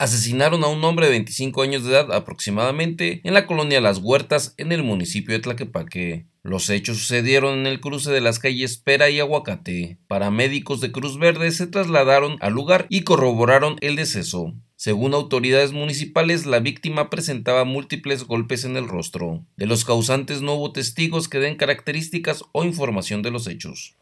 asesinaron a un hombre de 25 años de edad aproximadamente en la colonia Las Huertas en el municipio de Tlaquepaque. Los hechos sucedieron en el cruce de las calles Pera y Aguacate. Paramédicos de Cruz Verde se trasladaron al lugar y corroboraron el deceso. Según autoridades municipales, la víctima presentaba múltiples golpes en el rostro. De los causantes no hubo testigos que den características o información de los hechos.